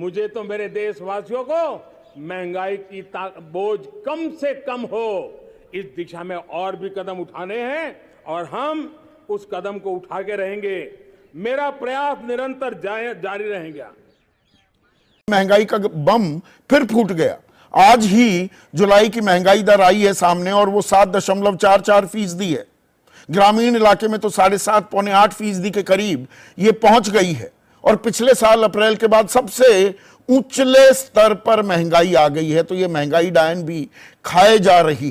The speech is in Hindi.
मुझे तो मेरे देशवासियों को महंगाई की बोझ कम से कम हो इस दिशा में और भी कदम उठाने हैं और हम उस कदम को उठा के रहेंगे मेरा प्रयास निरंतर जारी रहेगा महंगाई का बम फिर फूट गया आज ही जुलाई की महंगाई दर आई है सामने और वो सात दशमलव चार चार फीसदी है ग्रामीण इलाके में तो साढ़े सात पौने आठ फीसदी के करीब ये पहुंच गई है और पिछले साल अप्रैल के बाद सबसे उचले स्तर पर महंगाई आ गई है तो ये महंगाई डायन भी खाए जा रही